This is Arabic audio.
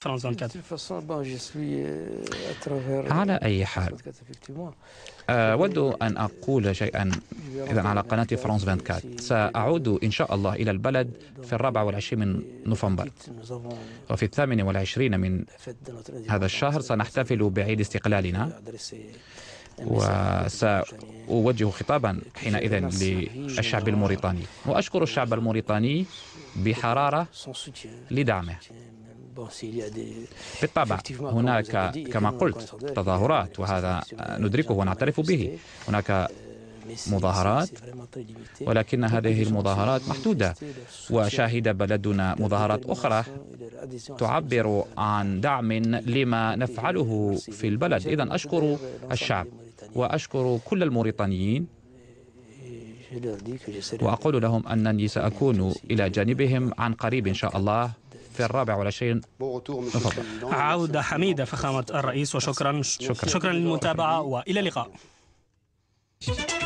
فرانس 24 euh, euh, على أي حال آه، أود أن أقول شيئا إذا على قناة فرانس 24 سأعود إن شاء الله إلى البلد في الرابع والعشرين من نوفمبر وفي الثامن والعشرين من هذا الشهر سنحتفل بعيد استقلالنا وسأوجه خطابا حينئذ للشعب الموريتاني وأشكر الشعب الموريتاني بحرارة لدعمه بالطبع هناك كما قلت تظاهرات وهذا ندركه ونعترف به هناك مظاهرات ولكن هذه المظاهرات محدودة وشاهد بلدنا مظاهرات أخرى تعبر عن دعم لما نفعله في البلد إذا أشكر الشعب وأشكر كل الموريتانيين وأقول لهم أنني سأكون إلى جانبهم عن قريب إن شاء الله في الرابع والعشرين عودة حميدة فخامة الرئيس وشكرا شكرا, شكرا للمتابعة وإلى اللقاء